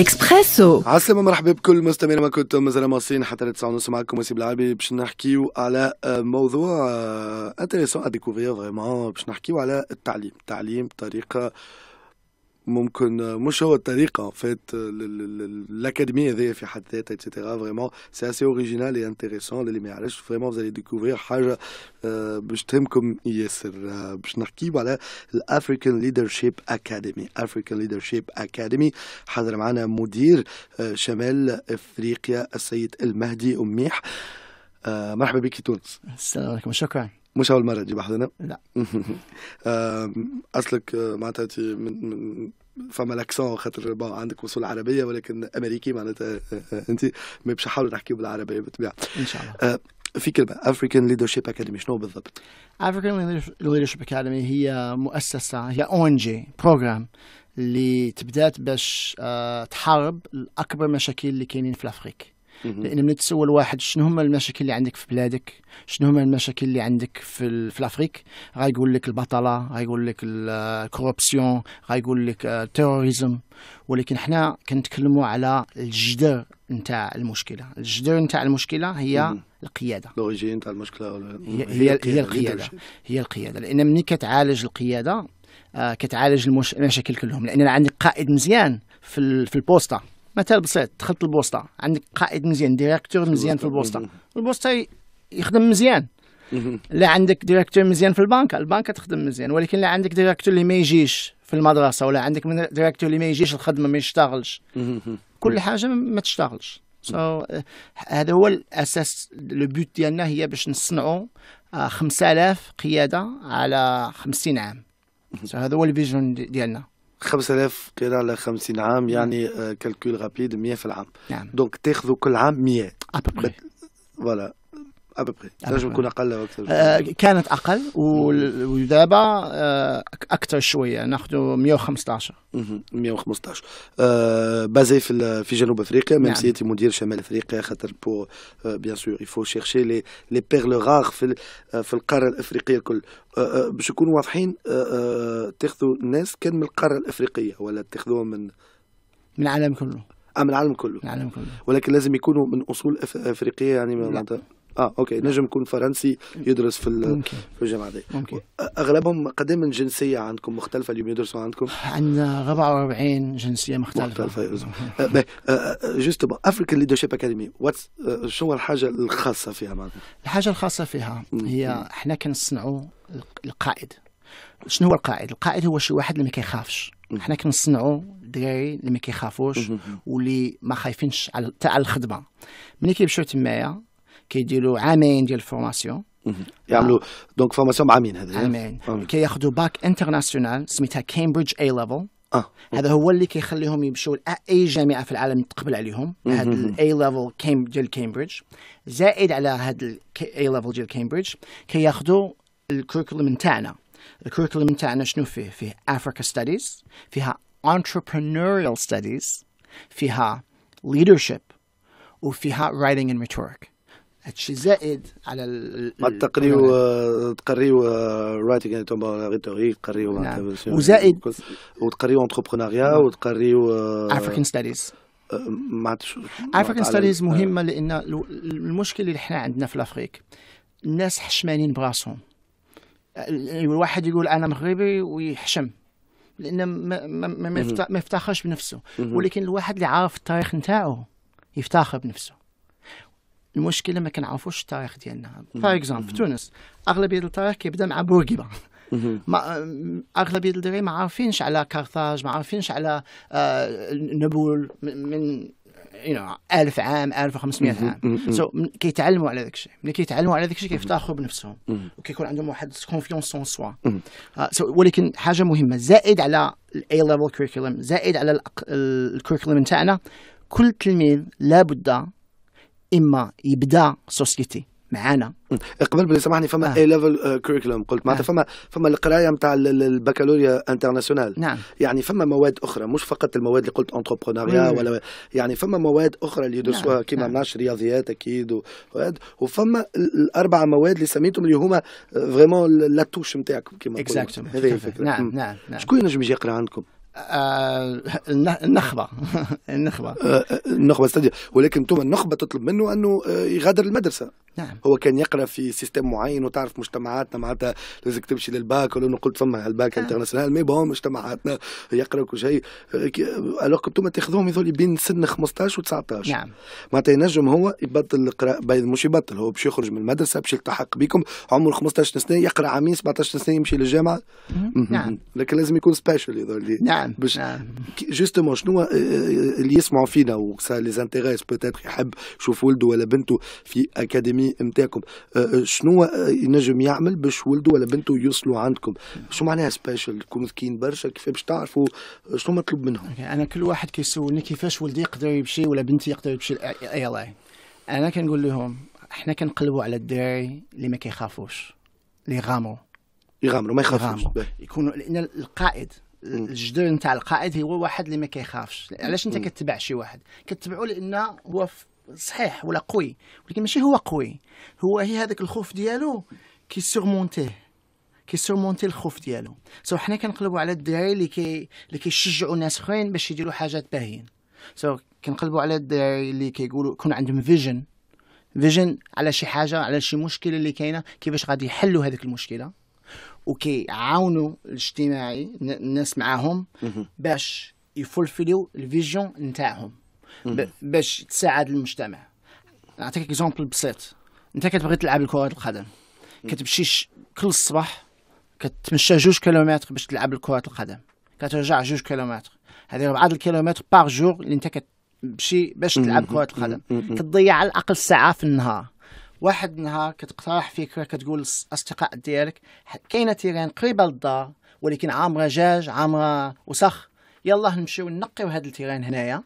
اكسبريسو عسلامة مرحبا بكل مستمعين ما كنتم مازال موصلين حتى لتسعة ونص معكم وسيب العابي باش نحكيو على آه، موضوع آه، انتريسون ا ديكوفير فريمون باش نحكيو على التعليم التعليم بطريقة ممكن مش هو الطريقه فات الاكاديميه هذه في حد ذاتها اتسيتيرا فريمون سي اسي اوريجينال اي انتريسون للي ما يعرفش فريمون زالي ديكوفير حاجه آه، باش تهمكم ياسر آه، باش نحكي على الافريكان ليدرشيب اكاديمي افريكان ليدرشيب اكاديمي حضر معنا مدير آه، شمال افريقيا السيد المهدي اميح مرحبا بك تونس السلام عليكم شكرا مش اول مره تجيب احد نعم؟ لا اصلك آه، معناتها من, من فما لاكسون خاطر عندك وصول عربيه ولكن امريكي معناتها آه، آه، انت ما باش نحاولوا نحكيو بالعربيه بالطبيعه ان شاء الله في كلمة African Leadership Academy شنو بالضبط؟ African Leadership Academy هي مؤسسة هي او ان جي بروجرام اللي تبدات باش تحارب الأكبر مشاكل اللي كاينين في الأفريق لان ملي تسول واحد شنو هما المشاكل اللي عندك في بلادك شنو هما المشاكل اللي عندك في في الافريك غايقول لك البطاله غايقول لك الكوربسيون غايقول لك آه، التيروريزم ولكن حنا كنتكلموا على الجدر نتاع المشكله الجدر نتاع المشكله هي القياده الاوريجين تاع المشكله هي هي القياده هي القياده, لان ملي كتعالج القياده آه، كتعالج المشاكل كلهم لان عندك قائد مزيان في في البوسطه مثال بسيط دخلت البوسطه عندك قائد مزيان ديريكتور مزيان في البوسطه البوسطه يخدم مزيان لا عندك ديريكتور مزيان في البنك البنك تخدم مزيان ولكن لا عندك ديريكتور اللي ما يجيش في المدرسه ولا عندك ديريكتور اللي ما يجيش الخدمه ما يشتغلش كل حاجه ما تشتغلش سو so, هذا هو الاساس لو بوت ديالنا هي باش نصنعوا آه، 5000 قياده على 50 عام سو so, هذا هو الفيجن ديالنا 5000 قراءة ل 50 عام يعني كالكول رابيد 100 في العام نعم دونك تاخذوا كل عام 100 فوالا لازم يكون أقل أو أكثر آه، كانت أقل ودابا آه، أكثر شوية ناخذوا 115 115 بازي في في جنوب أفريقيا ميم سيتي مدير شمال أفريقيا خاطر بو بيان سور يفو شيرشي لي لي بيرل غار في آه، في القارة الأفريقية الكل باش نكونوا واضحين تاخذوا الناس كان من القارة الأفريقية ولا تاخذوهم من من العالم كله اه من العالم كله من العالم كله ولكن لازم يكونوا من اصول افريقيه يعني من اه اوكي نعم. نجم يكون فرنسي يدرس في ممكن. في الجامعه دي ممكن اغلبهم قد من جنسيه عندكم مختلفه اللي يدرسوا عندكم؟ عندنا 44 جنسيه مختلفه مختلفه آه، آه، آه، جوست افريكان ليدرشيب اكاديمي واتس شنو الحاجه الخاصه فيها معكم؟ الحاجه الخاصه فيها هي احنا كنصنعوا القائد شنو هو القائد؟ القائد هو شي واحد اللي ما كيخافش احنا كنصنعوا الدراري اللي ما كيخافوش واللي ما خايفينش على على الخدمه ملي كيمشيو تمايا كيديروا عامين ديال الفورماسيون يعملوا آه. دونك فورماسيون بعامين هذا عامين كياخذوا باك انترناسيونال سميتها كامبريدج اي ليفل هذا هو اللي كيخليهم يمشوا لاي جامعه في العالم تقبل عليهم هذا الاي ليفل ديال كامبريدج زائد على هذا الاي ليفل ديال كامبريدج كياخذوا الكوريكولم نتاعنا الكوريكولم نتاعنا شنو فيه فيه افريكا ستاديز فيها entrepreneurial ستاديز فيها leadership وفيها writing and rhetoric هادشي زائد على ما تقريو تقريو رايتينغ تومبا ريتوريك تقريو نعم. وزائد وتقريو انتربرونيا وتقريو افريكان ستاديز ما عرفتش افريكان ستاديز مهمه أه. لان المشكل اللي حنا عندنا في الافريك الناس حشمانين براسهم الواحد يقول انا مغربي ويحشم لان ما ما ما يفتخرش بنفسه ولكن الواحد اللي عارف التاريخ نتاعو يفتخر بنفسه المشكله ما كنعرفوش التاريخ ديالنا فور اكزومبل في تونس اغلبيه التاريخ كيبدا مع بورقيبه ما اغلبيه الدراري ما عارفينش على كارثاج ما عارفينش على آه نبول من يو you 1000 عام 1500 عام سو كيتعلموا على داك الشيء ملي كيتعلموا على داك الشيء كيفتخروا بنفسهم وكيكون عندهم واحد كونفيونس اون سوا ولكن حاجه مهمه زائد على الاي ليفل كريكولم زائد على الكريكولم تاعنا كل تلميذ لابد اما يبدا سوسيتي معانا إيه، قبل بلي سامحني فما اي ليفل كريكولوم قلت معناتها آه. فما فما القرايه نتاع البكالوريا انترناسيونال نعم. يعني فما مواد اخرى مش فقط المواد اللي قلت انتربرونيا ولا يعني فما مواد اخرى اللي يدرسوها نعم، كيما نعم. رياضيات اكيد و... وفما الاربع مواد اللي سميتهم اللي هما فريمون لا توش نتاعكم كيما exactly. نعم. نعم. نعم شكون ينجم يجي يقرا عندكم؟ آه، النخبه النخبه آه، آه، النخبه استاذ ولكن توما النخبه تطلب منه انه يغادر المدرسه نعم هو كان يقرا في سيستم معين وتعرف مجتمعاتنا معناتها لازمك تمشي للباك ولو قلت فما الباك انترناسيونال مي بون مجتمعاتنا يقرا كل شيء الوغ انتم تاخذوهم هذول بين سن 15 و19 نعم معناتها ينجم هو يبطل القراءه مش يبطل هو باش يخرج من المدرسه باش يلتحق بكم عمره 15 سنه يقرا عامين 17 سنه يمشي للجامعه نعم لكن لازم يكون سبيشال هذول نعم نعم باش جوستومون نعم. شنو آه، آه، اللي يسمعوا فينا وسا لي بوتيتر يحب يشوف ولده ولا بنته في اكاديمي نتاعكم آه، شنو ينجم يعمل باش ولده ولا بنته يوصلوا عندكم شو معناها سبيشال تكونوا ذكيين برشا كيف باش تعرفوا شنو مطلوب منهم انا كل واحد كيسولني كيفاش ولدي يقدر يمشي ولا بنتي يقدر يمشي اي اي انا كنقول لهم احنا كنقلبوا على الدراري اللي ما كيخافوش اللي يغامروا يغامروا ما يخافوش يكونوا لان القائد الجدر نتاع القائد هو واحد اللي ما كيخافش علاش انت كتبع شي واحد كتبعو لانه هو صحيح ولا قوي ولكن ماشي هو قوي هو هي هذاك الخوف ديالو كيسورمونتيه كيسورمونتي الخوف ديالو سو حنا كنقلبوا على الدراري اللي كي اللي كيشجعوا ناس اخرين باش يديروا حاجات باهيين سو كنقلبوا على الدراري اللي كيقولوا يكون عندهم فيجن فيجن على شي حاجه على شي مشكله اللي كاينه كيفاش غادي يحلوا هذيك المشكله اوكي عاونوا الاجتماعي الناس معاهم باش يفولفيليو الفيجن نتاعهم باش تساعد المجتمع نعطيك اكزومبل بسيط انت كتبغي تلعب كره القدم كتمشي كل الصباح كتمشى جوج كيلومتر باش تلعب كره القدم كترجع جوج كيلومتر هذه 4 الكيلومتر باغ جور اللي انت كتمشي باش تلعب كره القدم كتضيع على الاقل ساعه في النهار واحد النهار كتقترح فكره كتقول الاصدقاء ديالك كاينه تيران قريبه للدار ولكن عامره جاج عامره وسخ يلا نمشيو نقيو هاد التيران هنايا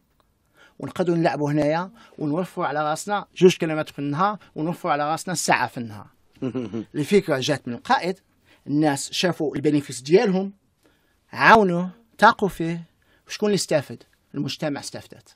ونقدروا نلعبوا هنايا ونوفروا على راسنا جوج كلمات في النهار ونوفروا على راسنا ساعه في النهار الفكره جات من القائد الناس شافوا البينيفيس ديالهم عاونوه تاقوا فيه شكون اللي استفاد المجتمع استفدت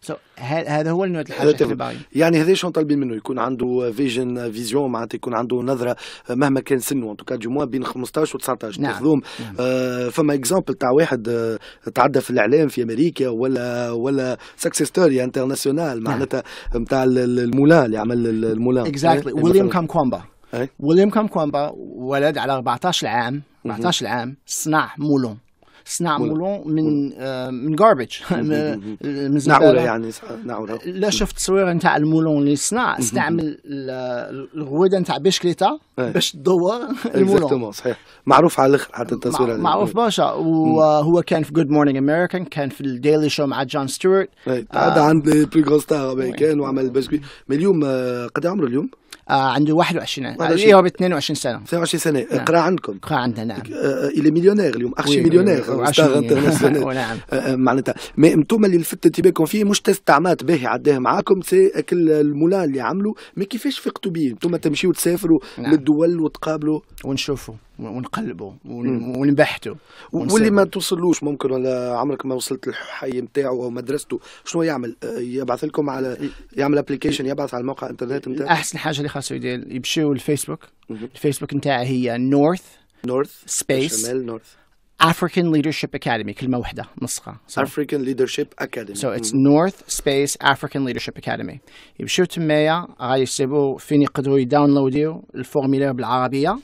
سو هذا هو النوع الحاجه اللي يعني هذا شنو طالبين منه يكون عنده فيجن فيزيون معناتها يكون عنده نظره مهما كان سنه ان توكا دو موا بين 15 و 19 نعم. تاخذهم نعم. آه فما اكزامبل تاع واحد آه تعدى في الاعلام في امريكا ولا ولا سكسيس ستوري انترناسيونال معناتها نتاع المولان اللي عمل المولان اكزاكتلي ويليام كومبا ويليام كومبا ولد على 14 عام 14 عام صنع مولون مولون من آه من جاربج من نعوله يعني نعوله لا شفت تصوير نتاع المولون اللي صنع استعمل الغويده نتاع بيشكليتا إيه. باش تدور المولون صحيح معروف على الاخر حتى التصوير يعني. معروف برشا وهو كان في جود مورنينغ امريكان كان في الديلي شو مع جون ستيوارت عاد عند لي كان وعمل باش مي اليوم آه، قد عمره اليوم؟ آه عنده 21 عام اللي هو ب 22 سنه 22 سنه نعم. قرا عندكم قرا عندنا نعم آه الى مليونير اليوم اخشي مليونير ستار انترناسيونال نعم آه، آه، معناتها مي انتم اللي لفت انتباهكم فيه مش تستعمات باهي عداه معاكم سي كل المولا اللي عملوا مي كيفاش فقتوا بيه انتم تمشيوا تسافروا نعم. للدول وتقابلوا ونشوفوا ونقلبوا ونبحثوا واللي ما توصلوش ممكن ولا عمرك ما وصلت للحي نتاعو او مدرسته شنو يعمل آه، يبعث لكم على يعمل ابلكيشن يبعث على الموقع الانترنت نتاعو احسن حاجه اللي خاصو يدير يمشيو الفيسبوك الفيسبوك نتاعه هي نورث نورث سبيس شمال نورث African Leadership Academy كلمة واحدة نسخة so. African Leadership Academy so it's North Space African Leadership Academy يمشيو تمايا يسيبو فين يقدروا يداونلوديو الفورميلير بالعربية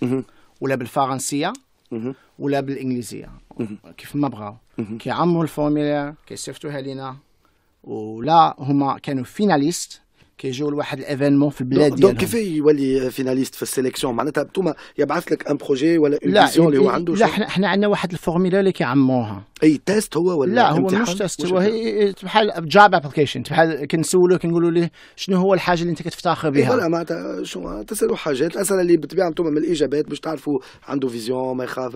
ولا بالفرنسيه ولا بالانجليزيه كيف ما بغاو كيعمروا الفورميلا كيصيفطوها لينا ولا هما كانوا فيناليست كيجيو لواحد الايفينمون في البلاد ديالهم دونك كيف يولي فيناليست في السيليكسيون معناتها انتوما يبعث لك ان بروجي ولا اون فيزيون اللي هو عنده لا احنا حنا عندنا واحد الفورميلا اللي كيعمروها اي تيست هو ولا لا هو مش تيست هو هي بحال جاب ابلكيشن بحال كنسولو كنقولوا ليه شنو هو الحاجه اللي انت كتفتخر بها لا معناتها شنو تسالوا حاجات الاسئله اللي بالطبيعه انتوما من الاجابات باش تعرفوا عنده فيزيون ما يخافش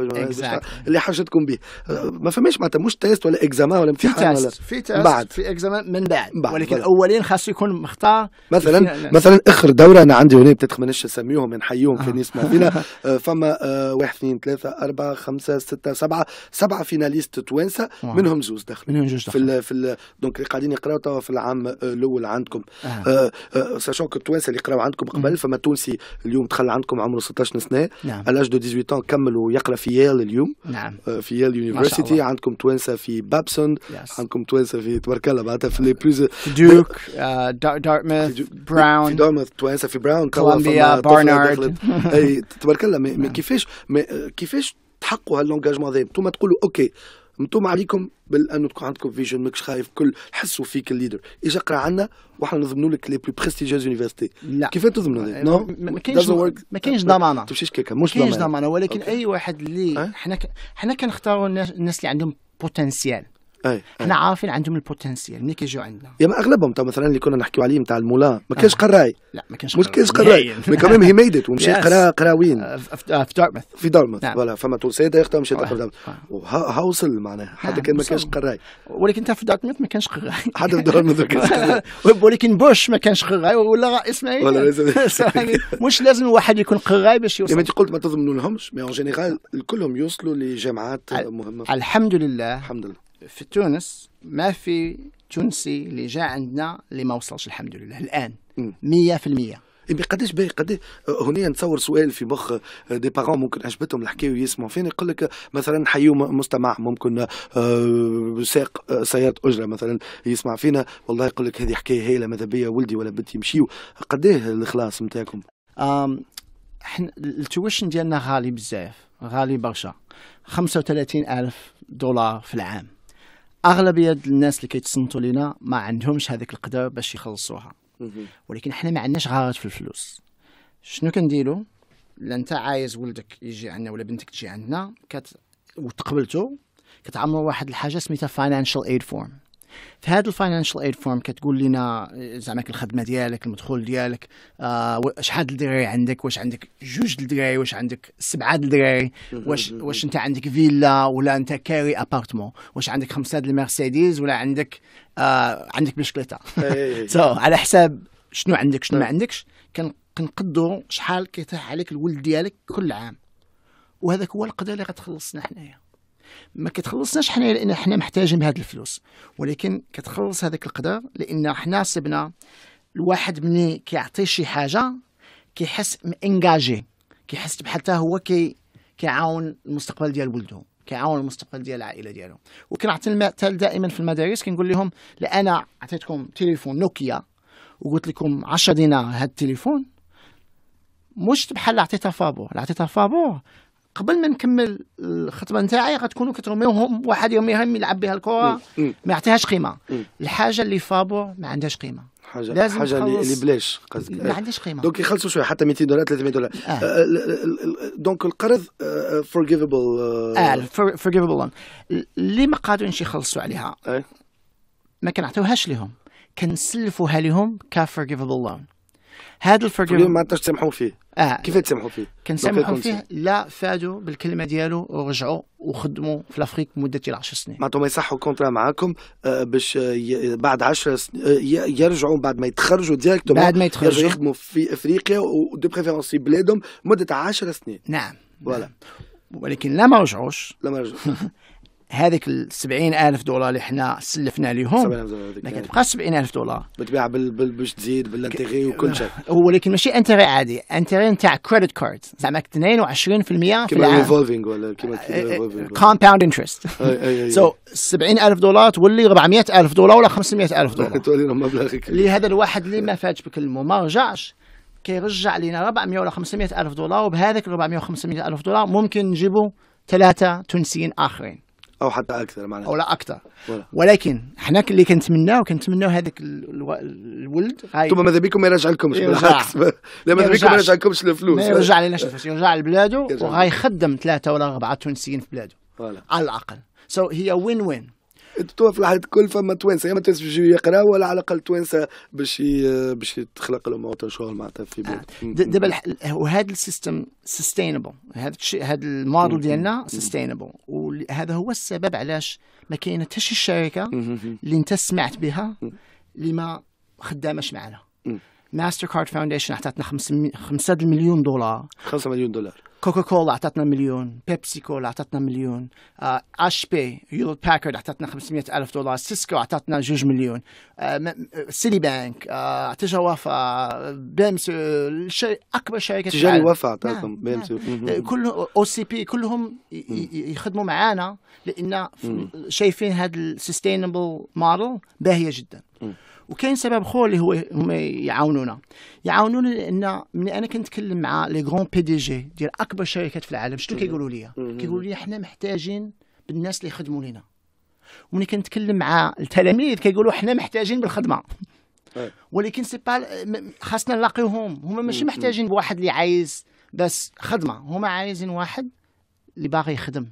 اللي حاجتكم به أه، ما فماش معناتها مش تيست ولا اكزامان ولا امتحان في تيست في تيست في اكزامان من بعد ولكن الاولين خاصو يكون مختار مثلا مثلا اخر دوره انا عندي هنا بتتخ مانيش نسميهم نحييهم في آه. نيس فينا آه، فما آه، واحد اثنين ثلاثه اربعه خمسه سته سبعه سبعه فيناليست توانسه منهم زوز دخلوا منهم زوز دخلوا في ال في ال دونك قاعدين يقراوا توا في العام الاول عندكم ساشون كو التوانسه اللي قراوا عندكم قبل فما تونسي اليوم دخل عندكم عمره 16 سنه نعم الاج دو 18 كمل ويقرا في يال اليوم نعم في يال يونيفرسيتي عندكم توانسه في بابسون عندكم توانسه في تبارك الله معناتها في لي بلوز ديوك دارتموث براون في توانسه في براون كولومبيا بارنارد اي تبارك نعم. كيفاش كيفاش تحقوا هاللونجاجمون هذا انتم تقولوا اوكي انتم عليكم بانه تكون عندكم فيجن ماكش خايف كل حسوا فيك الليدر اجا اقرا عنا واحنا نضمنوا لك لي بلو بريستيجيوز يونيفرسيتي لا كيف تضمنوا هذا؟ نو ما كاينش ما كاينش ضمانه تمشيش كيكا مش ضمانه ما كاينش ضمانه ولكن اي واحد اللي أه؟ حنا حنا كنختاروا الناس اللي عندهم بوتنسيال أي. احنا عارفين عندهم البوتنسيال ملي كيجيو عندنا يا ما اغلبهم طيب مثلا اللي كنا نحكيو عليه نتاع المولا ما آه. كانش قراي لا ما كانش مش كانش قراي مي كمان هي ميدت ومشى قرا قرا وين آه، في دارمث آه، في دارمث نعم. فوالا فما تونسيه دايرتها مشى تقرا دارموث ها وصل معناها نعم، حتى كان ما كانش قراي ولكن انت في دارمث ما كانش قراي حتى في دارمث ما كانش قراي ولكن بوش ما كانش قراي ولا اسماعيل مش لازم واحد يكون قراي باش يوصل انت قلت ما تضمنوا لهمش مي اون جينيرال كلهم يوصلوا لجامعات مهمه الحمد لله الحمد لله في تونس ما في تونسي اللي جاء عندنا اللي ما وصلش الحمد لله الان 100% إيه قداش باهي قداش هنا نتصور سؤال في مخ آه، دي بارون ممكن عجبتهم الحكايه ويسمعوا فين يقول لك مثلا حيو مستمع ممكن آه، ساق آه، سياره اجره مثلا يسمع فينا والله يقول لك هذه حكايه هايله ماذا بيا ولدي ولا بنتي يمشيوا قداش الاخلاص نتاعكم؟ احنا التويشن ديالنا غالي بزاف غالي برشا 35000 دولار في العام اغلبيه الناس اللي كيتصنتوا لينا ما عندهمش هذيك القدره باش يخلصوها ولكن حنا ما عندناش غارات في الفلوس شنو كنديروا الا انت عايز ولدك يجي عندنا ولا بنتك تجي عندنا كت... وتقبلته كتعمروا واحد الحاجه سميتها فاينانشال ايد فورم في هذا الفاينانشال ايد فورم كتقول لنا آه، زعما الخدمه ديالك المدخول ديالك آه شحال الدراري عندك واش عندك جوج الدراري واش عندك سبعه الدراري واش واش انت عندك فيلا ولا انت كاري ابارتمون واش عندك خمسه المرسيدس ولا عندك آه عندك بيشكليطه سو إيه، إيه، إيه. so, على حساب شنو عندك شنو ما عندكش كنقدروا شحال كيطيح عليك الولد ديالك كل عام وهذاك هو القضيه اللي غتخلصنا حنايا ما كتخلصناش حنا لان حنا محتاجين هاد الفلوس ولكن كتخلص هذاك القدر لان حنا صبنا الواحد ملي كيعطي شي حاجه كيحس مانجاجي كيحس بحال هو كي كيعاون المستقبل ديال ولده كيعاون المستقبل ديال العائله ديالو وكنعطي المثال دائما في المدارس كنقول لهم انا عطيتكم تليفون نوكيا وقلت لكم 10 دينار هاد التليفون مش بحال عطيتها فابور عطيتها فابور قبل ما نكمل الخطبه نتاعي غتكونوا كترميوهم واحد يوم يهم يلعب بها الكره ما يعطيهاش قيمه الحاجه اللي فابور ما عندهاش قيمه حاجه لازم حاجه اللي بلاش قصدك ما عندهاش قيمه دونك يخلصوا شويه حتى 200 دولار 300 دولار آه. آه، دونك القرض فورجيفبل اه فورجيفبل اللي ما قادرينش يخلصوا عليها ما كنعطيوهاش لهم كنسلفوها لهم كفورجيفبل لون هذا الفورجيفن اليوم ما تقدرش تسامحوا فيه اه كيف تسامحوا فيه؟ كنسامحوا فيه لا فادوا بالكلمه ديالو ورجعوا وخدموا في لافريك مده ديال 10 سنين معناتها ما يصحوا كونترا معاكم آه، باش آه، بعد 10 سنين آه، يرجعوا بعد ما يتخرجوا ديريكتوم بعد ما يتخرجوا يخدموا في افريقيا ودو بريفيرونس في بلادهم مده 10 سنين نعم فوالا نعم. ولكن لا ما رجعوش لا ما رجعوش هذيك ال 70000 دولار اللي حنا سلفنا لهم ما كتبقاش 70000 دولار بتبيع باش تزيد بالانتيغي وكل شيء هو ولكن ماشي انتيغي عادي انتيغي نتاع كريدت كارد زعما 22% في كيما ريفولفينغ ولا كيما كومباوند انترست سو 70000 دولار تولي 400000 دولار ولا 500000 دولار تولي مبلغ لهذا الواحد اللي ما فاتش بك وما رجعش كيرجع لنا 400 ولا 500 الف دولار وبهذاك 400 و 500 الف دولار ممكن نجيبوا ثلاثه تونسيين اخرين او حتى اكثر معناها او لا اكثر ولا. ولكن حنا اللي كنتمناو كنتمناو هذاك الولد انتم ماذا بكم ما يرجع لكمش بالعكس لا ماذا بكم ما يرجع لكمش الفلوس ما يرجع لناش الفلوس يرجع لبلاده وغيخدم ثلاثه ولا اربعه تونسيين في بلاده ولا. على الاقل سو so هي وين وين تو في الحياه الكل فما توانسه يا ما توانسه باش يقراو ولا على الاقل توانسه باش باش تخلق لهم شغل معناتها في آه. دابا وهذا السيستم سستينبل هذا الشيء هذا الموديل ديالنا سستينبل وهذا هو السبب علاش ما كاين حتى شي شركه اللي انت سمعت بها اللي ما خدامش معنا ماستر كارد فاونديشن اعطتنا 5 مليون دولار 5 مليون دولار كوكا كولا اعطتنا مليون بيبسي كولا اعطتنا مليون اش بي يولد باكرد اعطتنا 500 الف دولار سيسكو اعطتنا 2 مليون سيتي بانك تجا وفا بيمس اكبر شركه تجاري وفا اعطتهم بيمس كلهم او سي بي كلهم يخدموا معانا لان شايفين هذا السستينبل موديل باهيه جدا وكاين سبب اخر اللي هو هما يعاونونا يعاونونا لان ملي انا كنتكلم مع لي غون بي دي جي ديال اكبر شركات في العالم شنو كيقولوا لي كيقولوا لي حنا محتاجين بالناس اللي يخدموا لينا وملي كنتكلم مع التلاميذ كيقولوا حنا محتاجين بالخدمه طيب. ولكن سي با خاصنا نلاقيهم هما ماشي محتاجين بواحد اللي عايز بس خدمه هما عايزين واحد اللي باغي يخدم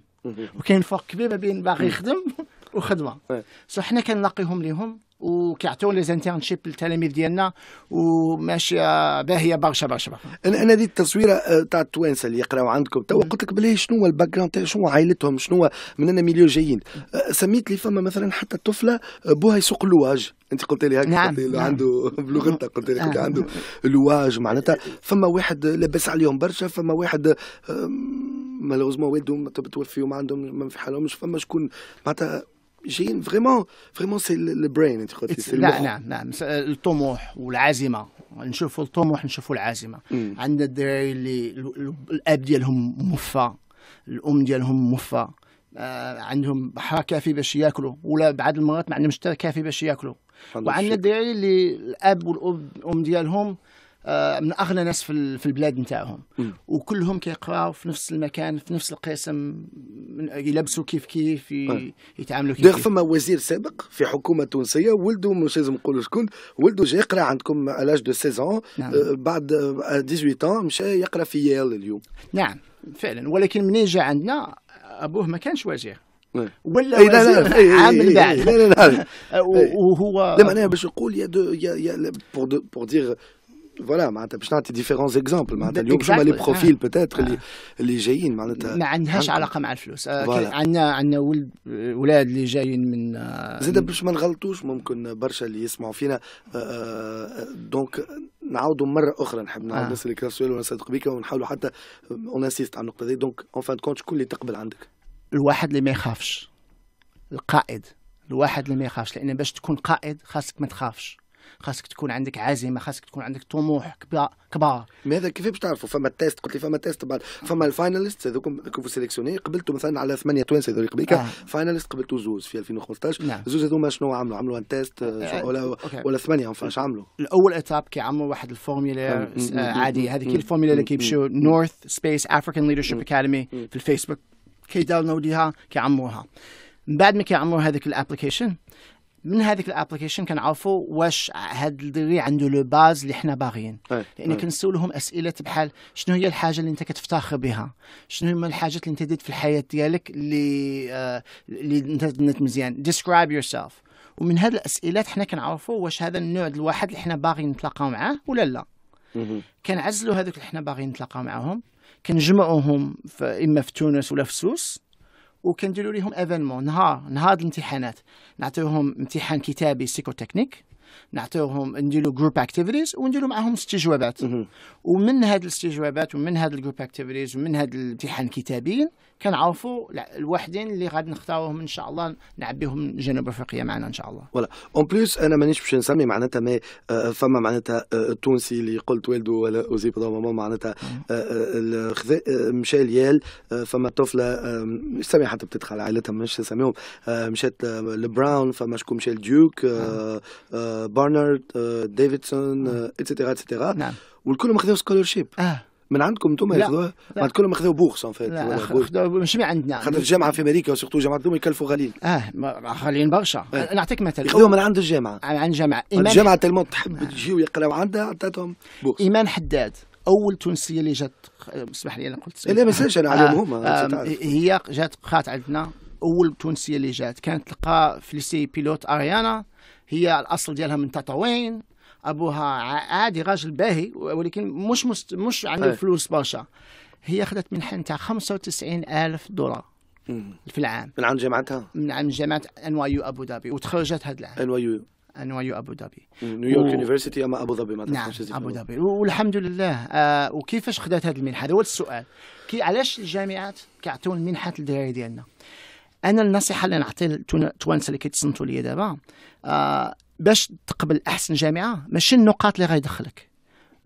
وكاين فرق كبير ما بين باغي يخدم وخدمه سو طيب. حنا كنلاقيهم ليهم وكيعطيو لي زانترنشيب للتلاميذ ديالنا وماشيه باهيه برشا برشا انا انا دي التصويره آه، تاع التوانسه اللي يقراو عندكم تو قلت لك بلي شنو هو الباك جراوند شنو عائلتهم شنو هو من انا ميليو جايين آه، سميت لي فما مثلا حتى طفله آه، بوها يسوق لواج انت قلت لي هكا نعم. قلت نعم. عنده بلغتك قلت لي آه. عنده لواج معناتها فما واحد لاباس عليهم برشا فما واحد مالوزمون والدهم توفي وما عندهم ما في حالهمش فما شكون معناتها جايين فريمون فريمون سي البرين انت لا نعم نعم الطموح والعزيمه نشوفوا الطموح نشوفوا العزيمه عندنا الدراري اللي الاب ديالهم موفى الام ديالهم موفى آه عندهم بحر كافي باش ياكلوا ولا بعض المرات ما عندهمش كافي باش ياكلوا وعندنا الدراري اللي الاب والام ديالهم آه، من اغنى ناس في البلاد نتاعهم وكلهم كيقراو في نفس المكان في نفس القسم يلبسوا كيف كيف طيب. يتعاملوا كيف كيف فما وزير سابق في حكومه تونسيه ولده مش لازم نقولوا شكون ولده جا يقرا عندكم الاج دو 16 نعم. آه، بعد 18 آه، مشى يقرا في يال اليوم نعم فعلا ولكن منين جا عندنا ابوه ما كانش وزير نعم. ولا أي لا لا إيه، عامل إيه، بعد إيه، لا لا لا وهو لا معناها باش يقول يا دو يا بور بور دير فوالا معناتها باش نعطي ديفيرونس اكزومبل معناتها اليوم شو لي بروفيل بوتيتر اللي اللي جايين معناتها ما عندهاش علاقه مع الفلوس آه، عندنا عندنا ولد ولاد اللي جايين من آه، زاد باش ما نغلطوش ممكن برشا اللي يسمعوا فينا آه، دونك نعاودوا مره اخرى نحب نعاود نسالك نفس السؤال ونصدق بك ونحاولوا حتى اون اونسيست على النقطه دي دونك اون فان كونت شكون اللي تقبل عندك؟ الواحد اللي ما يخافش القائد الواحد اللي ما يخافش لان باش تكون قائد خاصك ما تخافش خاصك تكون عندك عزيمه خاصك تكون عندك طموح كبار ماذا كيف باش تعرفوا فما تيست قلت لي فما تيست بعد فما الفاينالست هذوكم كيف سيليكسيوني قبلتوا مثلا على ثمانيه توانسه هذول قبليك آه. فاينالست قبلتوا زوز في 2015 نعم. زوز هذوما شنو عملوا عملوا ان تيست آه،, آه. ولا أوكي. ولا ثمانيه ما فاش عملوا الاول اتاب كي عملوا واحد الفورمولا عاديه هذيك الفورميلا اللي كيمشيو نورث سبيس افريكان ليدرشيب اكاديمي في الفيسبوك كي داونلوديها كيعمروها من بعد ما كيعمروا هذيك الابلكيشن من هذيك الابلكيشن كنعرفوا واش هاد الدري عنده لو باز اللي حنا باغيين طيب، لان كنسولهم طيب. اسئله بحال شنو هي الحاجه اللي انت كتفتخر بها شنو هما الحاجات اللي انت ديت في الحياه ديالك اللي آه اللي انت مزيان ديسكرايب يور سيلف ومن هاد الاسئله حنا كنعرفوا واش هذا النوع الواحد اللي حنا باغيين نتلاقاو معاه ولا لا كنعزلوا هذوك اللي حنا باغيين نتلاقاو معاهم كنجمعوهم اما في تونس ولا في سوس وكنديروا لهم ايفينمون نهار نهار الامتحانات نعطيوهم امتحان كتابي سيكو تكنيك نعطيوهم نديروا جروب اكتيفيتيز ونديروا معاهم استجوابات ومن هذه الاستجوابات ومن هذه الجروب اكتيفيتيز ومن هذا الامتحان الكتابي كنعرفوا الواحدين اللي غادي نختاروهم ان شاء الله نعبيهم جنوب افريقيا معنا ان شاء الله فوالا اون بليس انا مانيش باش نسمي معناتها مي آه، فما معناتها التونسي آه، اللي قلت والده ولا اوزيب ماما معناتها آه، مشى ليال فما طفله مش سامي حتى بتدخل عائلتها مش نسميهم مشات لبراون فما شكون مشى لديوك نعم. بارنارد ديفيدسون اتسيتيرا اتسيتيرا نعم والكل ماخذين سكولرشيب اه من عندكم انتم ياخذوها بعد كلهم اخذوا بوخس اون فيت مش من عندنا خاطر الجامعه في امريكا جامعه دوم يكلفوا غليل اه غاليين برشا إيه. نعطيك مثال ياخذوها من عند الجامعه عن الجامعه الجامعه تلمون تحب تجيو آه. ويقراوا عندها عطاتهم بوخس ايمان حداد اول تونسيه اللي جات اسمح لي انا قلت لا ما سالش انا آه، عليهم هما آه، هي جات قرات عندنا اول تونسيه اللي جات كانت تلقى في ليسي بيلوت اريانا هي الاصل ديالها من تطاوين ابوها عادي راجل باهي ولكن مش مست... مش عنده طيب. فلوس برشا هي خدت منحتها 95 الف دولار في العام من عام جامعتها من عام جامعه يو ابو ظبي وتخرجت هذا العام يو واي يو ابو ظبي نيويورك يونيفرسيتي اما ابو ظبي ما نعم ابو ظبي والحمد لله آه وكيفاش خدات هذه المنحه هذا هو السؤال كي علاش الجامعات كيعطيو المنحه للدراري ديالنا انا النصيحه اللي نعطي التوانسه اللي كيتصنتوا ليا دابا آه باش تقبل احسن جامعه ماشي النقاط اللي غيدخلك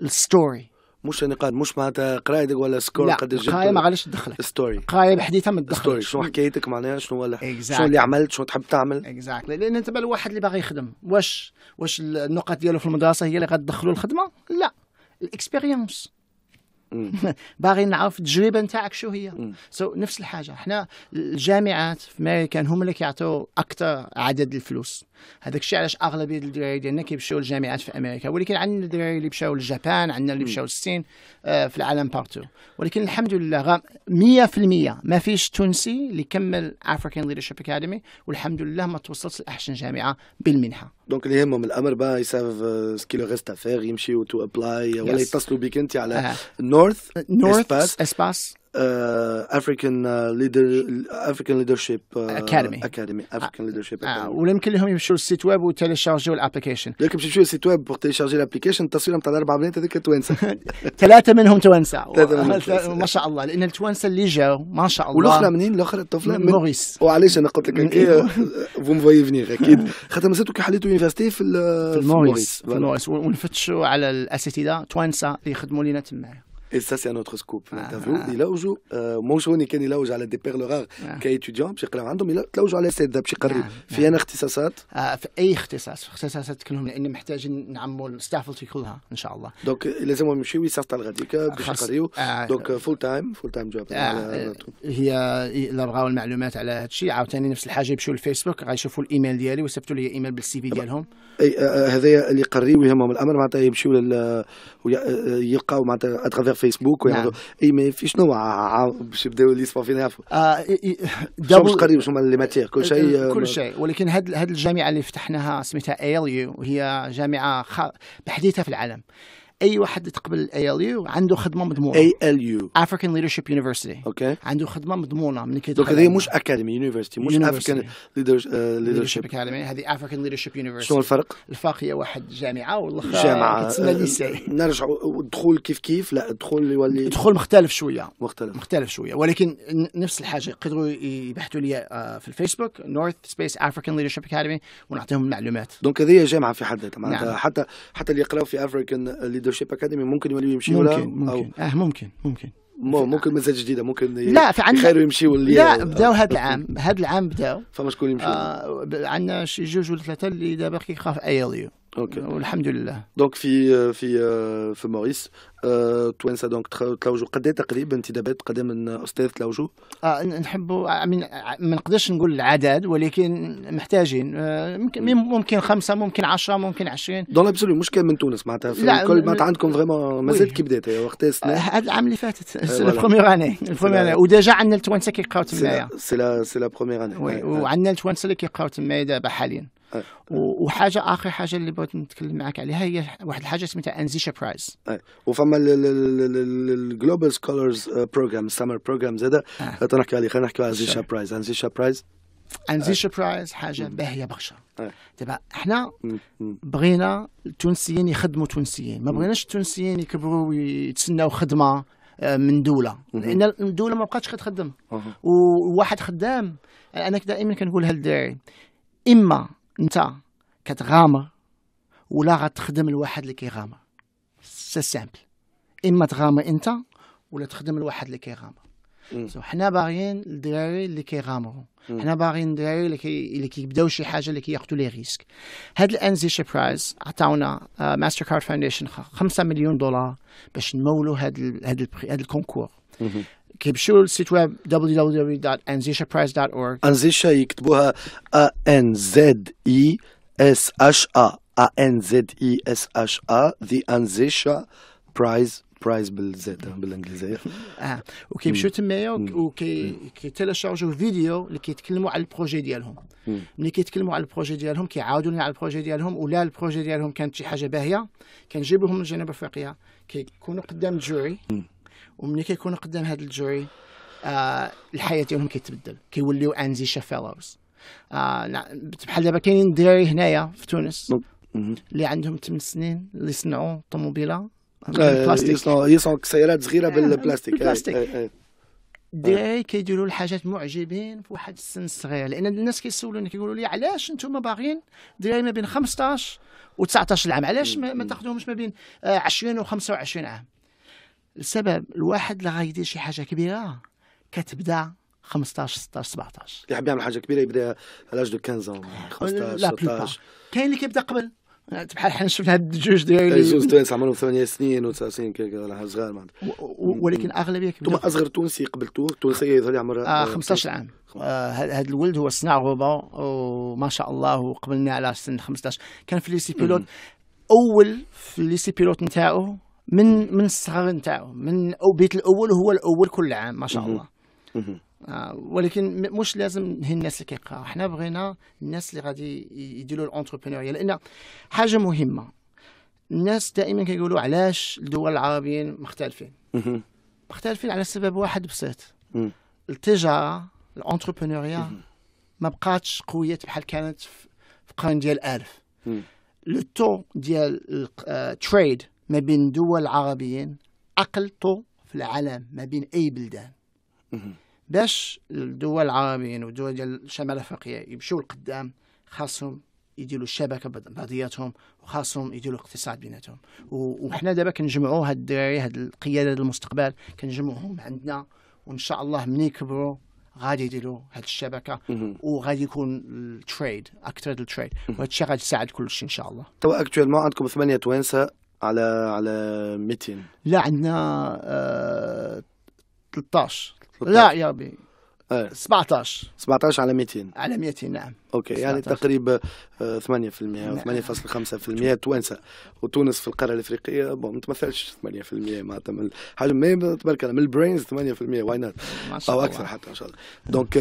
الستوري مش نقاط مش معناتها قرايتك ولا سكور قد ايش قرايه ما غاديش تدخلك ستوري قرايه بحديثها ما تدخلكش ستوري شنو حكايتك معناها شنو ولا exactly. شنو اللي عملت شنو تحب تعمل اكزاكتلي exactly. لان انت الواحد اللي باغي يخدم واش واش النقاط ديالو في المدرسه هي اللي غتدخلو الخدمه لا الاكسبيريونس باغي نعرف التجربه نتاعك شو هي سو so, نفس الحاجه احنا الجامعات في امريكان هما اللي كيعطوا اكثر عدد الفلوس هذاك الشيء علاش اغلبيه الدراري ديالنا كيمشيو للجامعات في امريكا ولكن عندنا الدراري اللي مشاو للجابان عندنا اللي مشاو للصين آه في العالم بارتو ولكن الحمد لله 100% ما فيش تونسي اللي كمل افريكان ليدرشيب اكاديمي والحمد لله ما توصلت لاحسن جامعه بالمنحه دونك اللي يهمهم الامر با يساف سكي لو ريست افير يمشيو تو ابلاي ولا يتصلوا بيك انت على نورث نورث اسباس افريكان ليدر افريكان ليدرشيب اكاديمي اكاديمي افريكان ليدرشيب ولا يمكن لهم يمشوا للسيت ويب وتليشارجوا الابلكيشن لكن تمشي للسيت ويب وتيليشارجي الابلكيشن التصوير نتاع الاربع بنات هذيك توانسه ثلاثه منهم توانسه ما شاء الله لان التوانسه اللي جاوا ما شاء الله والاخرى منين الاخرى الطفله من موريس وعلاش انا قلت لك هكا فوي فينيغ اكيد خاطر مسيتو كي حليتو يونيفرسيتي في موريس في موريس ونفتشوا على الاساتذه توانسه اللي يخدموا لنا تما Et ça, c'est un autre scoop. Ah. Il a joué, euh, mon شغلي كان يلوج على دي بيرل رار كايتيديون باش يقراو عندهم يلوجوا على الاساتذه باش يقريو في انا اختصاصات في اي اختصاص اختصاصات كلهم لان محتاجين نعموا الستافلتي كلها ان شاء الله دونك لازمهم يمشيو يسافطوا لغاديك باش يقريو دونك فول تايم فول تايم جواب هي الا بغاو المعلومات على هذا الشيء عاوتاني نفس الحاجه يمشيو للفيسبوك غيشوفوا الايميل ديالي ويصيفطوا لي ايميل بالسي في ديالهم آه، آه، هذايا اللي قريو يهمهم الامر معناتها يمشيو آه، يلقاو معناتها اترافير فيسبوك ويعرضوا اي ما في شنو باش يبداو لي سبور فينا يعرفوا آه جابوا قريب هما لي ماتير كل شيء كل شيء ولكن هاد هاد الجامعه اللي فتحناها سميتها ايل يو هي جامعه خ... بحديثه في العالم اي واحد تقبل الاي ال يو عنده خدمه مضمونه اي ال يو افريكان ليدرشيب يونيفرسيتي اوكي عنده خدمه مضمونه من كي دونك هذه مش اكاديمي يونيفرسيتي مش افريكان ليدرشيب اكاديمي هذه افريكان ليدرشيب يونيفرسيتي شنو الفرق؟ الفرق هي واحد جامعه والاخر جامعه تسمى ليسي آه، نرجع الدخول كيف كيف لا الدخول يولي الدخول مختلف شويه مختلف مختلف شويه ولكن نفس الحاجه يقدروا يبحثوا لي آه، في الفيسبوك نورث سبيس افريكان ليدرشيب اكاديمي ونعطيهم المعلومات دونك هذه جامعه في حد ذاتها معناتها نعم. حتى حتى اللي يقراوا في افريكان ليدرشيب شيب اكاديمي ممكن يوليو يمشي ولا ممكن أو اه ممكن ممكن ممكن مزاج جديده ممكن لا فعندنا خيروا يمشيوا لا بداوا هذا العام هذا العام بداوا فما شكون يمشي آه عندنا شي جوج ولا ثلاثه اللي دابا كيخاف اي اوكي والحمد لله دونك في في في موريس توانسه دونك تلوجوا قد ايه تقريبا انتدابات قد من استاذ تلوجوا؟ اه نحبوا ما نقدرش نقول العدد ولكن محتاجين ممكن ممكن خمسه ممكن 10 ممكن 20 دون لابسولي مش كان من تونس معناتها في الكل معناتها عندكم فريمون مازالت كي بدات وقتها السنه هذا العام اللي فاتت البروميير اني البروميير اني وديجا عندنا التوانسه كيقراو تمايا سي لا سي لا بروميير اني وعندنا التوانسه اللي كيقراو تمايا دابا حاليا وحاجه اخر حاجه اللي بغيت نتكلم معك عليها هي واحد الحاجه سميتها انزيشا برايز وفما الجلوبال سكولرز بروجرام سامر بروجرام زاد تنحكي عليه خلينا نحكي على انزيشا برايز انزيشا برايز انزيشا برايز حاجه باهيه برشا آه. دابا حنا بغينا التونسيين يخدموا تونسيين ما بغيناش التونسيين يكبروا ويتسناو خدمه آه، من دوله لان الدوله ما بقاتش كتخدم وواحد خدام انا دائما كنقولها هالدعي اما انت كتغامر ولا غتخدم الواحد اللي كيغامر سي سامبل اما تغامر انت ولا تخدم الواحد اللي كيغامر سو حنا باغيين الدراري اللي كيغامروا حنا باغيين الدراري اللي كي اللي كيبداو شي حاجه اللي كياخذوا لي ريسك هاد الانزيشا برايز عطاونا ماستر كارد فاونديشن 5 مليون دولار باش نمولوا هاد هاد هاد الكونكور كيبشيو ويب www.anzishaprize.org انزيشا يكتبوها A N Z E S H A A N Z E S H A The Anzisha Prize برايز بالزد بالانجليزيه اه وكيمشيو تمايا تيليشارجو فيديو اللي كيتكلموا على البروجي ديالهم ملي كيتكلموا على البروجي ديالهم كيعاودوا لنا على البروجي ديالهم ولا البروجي ديالهم كانت شي حاجه باهيه كنجيبوهم من جنوب افريقيا كيكونوا قدام جوري ومن كيكونوا قدام هذا الجوري آه الحياه ديالهم كيتبدل كيوليو انزيشا فيلوز آه بحال دابا كاينين دراري هنايا في تونس اللي عندهم 8 سنين اللي صنعوا طوموبيله آه، آه، بلاستيك يصنعوا سيارات صغيره آه، بالبلاستيك بلاستيك دراري كيديروا الحاجات معجبين في واحد السن صغير لان الناس كيسولوني كيقولوا لي علاش انتم باغيين دراري ما بين 15 و 19 عام علاش ما تاخذوهمش ما بين 20 و 25 عام السبب الواحد اللي غايدير شي حاجه كبيره كتبدا 15 16 17 اللي يعمل حاجه كبيره يبدا على دو 15 16 كاين اللي كيبدا قبل بحال حنا شفنا هاد الجوج ديال إيه، جوج توانس عمرهم ثمانية سنين و9 سنين كيك صغار ما ولكن اغلبيه كيبداو اصغر تونسي قبلتوه تونسي يظهر لي آه 15 عام آه هذا الولد هو صنع غوبا وما شاء الله وقبلنا على سن 15 كان في ليسي بيلوت اول في ليسي بيلوت نتاعو من من الصغر نتاعو من بيت الاول هو الاول كل عام ما شاء الله آه ولكن مش لازم هي الناس اللي كيقراو حنا بغينا الناس اللي غادي يديروا الانتربرينوريا لان حاجه مهمه الناس دائما كيقولوا علاش الدول العربيه مختلفين مختلفين على سبب واحد بسيط التجاره الانتربرينوريا ما بقاتش قويه بحال كانت في القرن ديال الالف لو تو ديال التريد آه، ما بين دول عربيين طو في العالم ما بين أي بلدان باش الدول العربيين والدول ديال شمال افريقيا يمشيو لقدام خاصهم يديروا الشبكه بعضياتهم وخاصهم يديروا اقتصاد بيناتهم وحنا دابا كنجمعوا هاد الدراري هاد القياده المستقبل كنجمعوهم عندنا وان شاء الله من يكبروا غادي يديروا هاد الشبكه وغادي يكون التريد اكثر التريد وهادشي الشيء غادي يساعد كل شيء ان شاء الله تو اكتوالمون عندكم ثمانيه توانسه على على 200 لا عندنا آه 13 لا يا ربي 17 إيه. 17 على 200 على 200 نعم اوكي يعني نعم. تقريبا 8% او 8.5% توانسه وتونس في القاره الافريقيه بون ما تمثلش 8% معناتها من حاجه ما تبارك الله من البرينز 8% واي نوت او اكثر حتى ان شاء الله دونك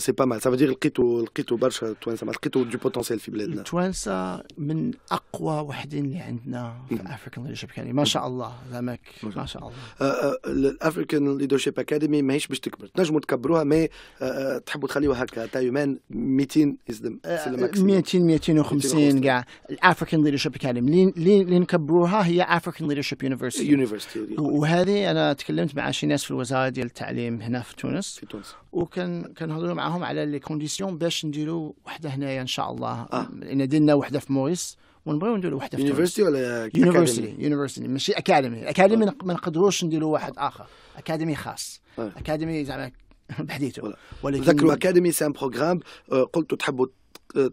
سي با مال سافادير لقيتوا لقيتوا برشا توانسه لقيتوا دي بوتونسيال في بلادنا تونس من اقوى وحدين اللي عندنا في الافريكان ليدرشيب اكاديمي ما شاء الله زعماك ما شاء الله الافريكان ليدرشيب اكاديمي ماهيش باش تكبر تنجموا تكبروها مي آه، آه، تحبوا تخليوها هكا تا 200 200 250 كاع الافريكان ليدرشيب اكاديمي اللي نكبروها هي افريكان ليدرشيب يونيفرستي يونيفرستي وهذه انا تكلمت مع شي ناس في الوزاره ديال التعليم هنا في تونس في تونس وكان كنهضروا معاهم على لي كونديسيون باش نديروا وحده هنايا ان شاء الله آه. لان درنا وحده في موريس ونبغيو نديروا وحده في يونيفرستي ولا يونيفرستي يونيفرستي ماشي اكاديمي الاكاديمي آه. ما نقدروش نديروا واحد اخر اكاديمي خاص اكاديمي آه. زعما بحديته ولكن ذكروا اكاديمي سان بروغرام آه، قلتوا تحبوا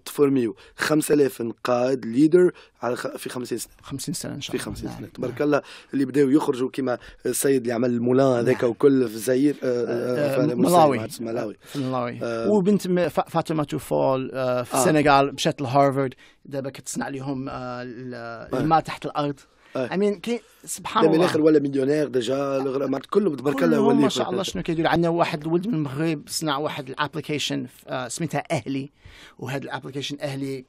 تفورميو 5000 قائد ليدر على في 50 سنه 50 سنه ان شاء الله في 50 نعم. سنه تبارك الله اللي بداو يخرجوا كما السيد اللي عمل المولان نعم. هذاك وكل في الجزائر آه، آه، ملاوي ملاوي ملاوي وبنت فاطمه توفول في السنغال مشات لهارفرد دابا كتصنع لهم الماء تحت الارض اي مين كي سبحان الله من الاخر ولا مليونير ديجا معناتها كله تبارك الله ولي ما شاء الله شنو كيدير عندنا واحد الولد من المغرب صنع واحد الابلكيشن آه، سميتها اهلي وهذا الابلكيشن اهلي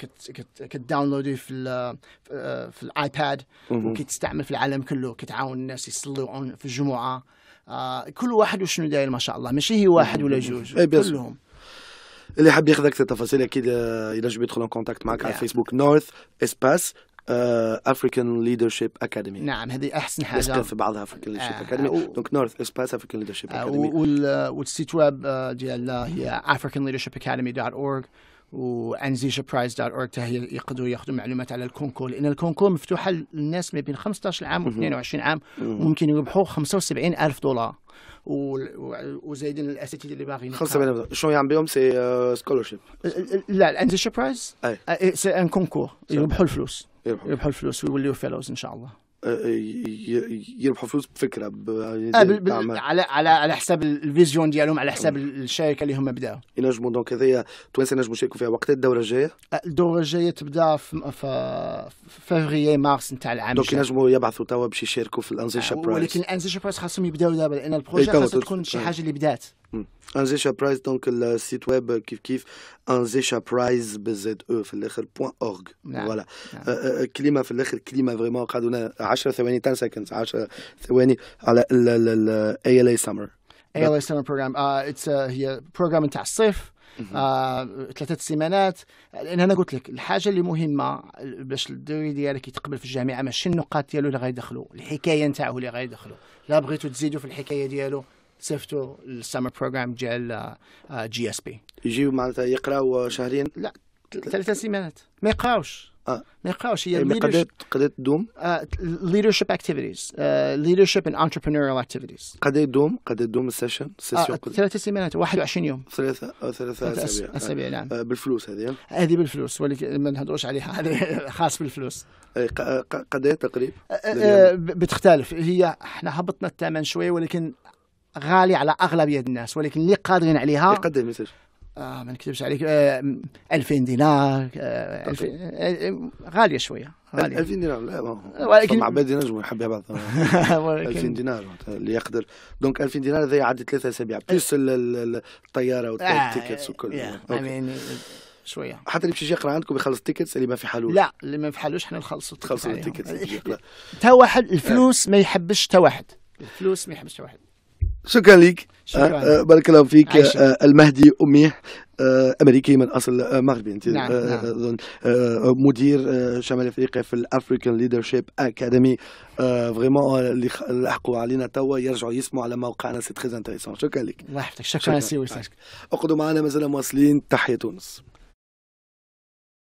كتداونلودي في آه، في الايباد وكيتستعمل في العالم كله كتعاون الناس يصلوا في الجمعه آه، كل واحد وشنو داير ما شاء الله ماشي هي واحد ولا جوج إيه، كلهم اللي حاب ياخذ اكثر تفاصيل اكيد ينجم يدخل ان كونتاكت معك على فيسبوك نورث اسباس افريكان ليدرشيب اكاديمي نعم هذه احسن حاجه في بعضها افريكان ليدرشيب اكاديمي دونك نورث ايست افريكان ليدرشيب اكاديمي والسيت ويب ديالها هي دوت اورغ هي يقدروا ياخذوا معلومات على الكونكور لان الكونكور مفتوحه للناس ما بين 15 عام و 22 عام ممكن يربحوا 75 الف دولار وزايدين الاساتذه اللي باغيين 5 شنو يعمل بهم سي سكولرشيب آه، لا الانترشيب برايز آه، إيه، سي ان كونكور يربحوا الفلوس يربحوا الفلوس ويوليو فيلوز ان شاء الله يربحوا فلوس بفكره يعني آه، على على على حساب الفيزيون ديالهم على حساب الشركه اللي هم بداوا ينجموا دونك هذايا توانسه ينجموا يشاركوا فيها وقت الدوره الجايه آه، الدوره الجايه تبدا في, في فيفري مارس نتاع العام دونك ينجموا يبعثوا توا باش يشاركوا في الانزيشا آه، برايس ولكن الانزيشا برايس خاصهم يبداو دابا لان البروجي خاصها تكون شي حاجه اللي بدات انزيشا شابرايز دونك السيت ويب كيف كيف انزيشا شابرايز بزد او في الاخر بوان اورغ فوالا كلمه في الاخر كلمه فريمون قعدونا 10 ثواني 10 سكندز 10 ثواني على اي ال اي سمر اي ال اي سمر بروجرام اتس هي بروجرام نتاع الصيف آه، ثلاثة سيمانات لان انا قلت لك الحاجه اللي مهمه باش الدوري ديالك يتقبل في الجامعه ماشي النقاط ديالو اللي غيدخلوا الحكايه نتاعو اللي غيدخلوا لا بغيتو تزيدوا في الحكايه ديالو سيفتو السمر بروجرام ديال جي اس بي يجيو معناتها يقراو شهرين لا ثلاث سيمانات ما يقراوش آه. ما يقراوش هي يعني قضيه قضيه تدوم ليدر شيب اكتيفيتيز ليدر شيب اند activities قد تدوم قد تدوم السيشن آه، سيشن ثلاث سيمانات 21 يوم ثلاثة آه، ثلاثة أسابيع أسابيع نعم بالفلوس هذه هذه بالفلوس ولكن ما نهضروش عليها هذه خاص بالفلوس إيه، قد تقريبا؟ بتختلف هي احنا هبطنا الثمن شويه ولكن غالي على اغلبيه الناس ولكن اللي قادرين عليها يقدر المساج آه ما نكتبش عليك آه 2000 دينار آه 2000 آه غاليه شويه غاليه 2000 دينار لا ولكن مع بعض بعض 2000 دينار اللي يقدر دونك 2000 دينار هذا يعدي ثلاثة اسابيع آه. بلس الطياره والتيكتس آه، وكل شويه حتى اللي يمشي يقرا عندكم يخلص التيكتس اللي ما في حالوش لا اللي ما في حالوش احنا نخلصوا تخلصوا التيكتس تا واحد الفلوس ما يحبش تا واحد الفلوس ما يحبش تا واحد شكرا لك شكرا. آه، آه، بارك الله فيك آه، المهدي أمي امريكي من اصل مغربي انت نعم. نعم. مدير شمال افريقيا في الافريكان ليدرشيب اكاديمي فريمون اللي لحقوا علينا توا يرجعوا يسمعوا على موقعنا سي تري انتريسون شكرا لك الله يحفظك شكرا, شكرا. سي اقعدوا معنا مازال مواصلين تحيه تونس